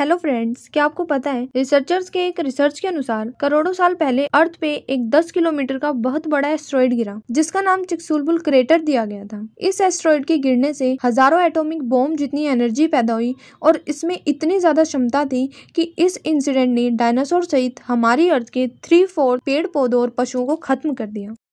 hello friends क्या आपको पता है रिसर्चर्स के एक रिसर्च के अनुसार करोड़ों साल पहले अर्थ पे एक 10 किलोमीटर का बहुत बड़ा एस्ट्रॉइड गिरा जिसका नाम चिक्सुलबुल क्रेटर दिया गया था इस एस्ट्रॉइड के गिरने से हजारों एटॉमिक बॉम्ब जितनी एनर्जी पैदा हुई और इसमें इतनी ज्यादा क्षमता थी कि इस इंसिडेंट ने डायनासोर सहित हमारी अर्थ के थ्री फोर्थ पेड़ पौधों और पशुओं को खत्म कर दिया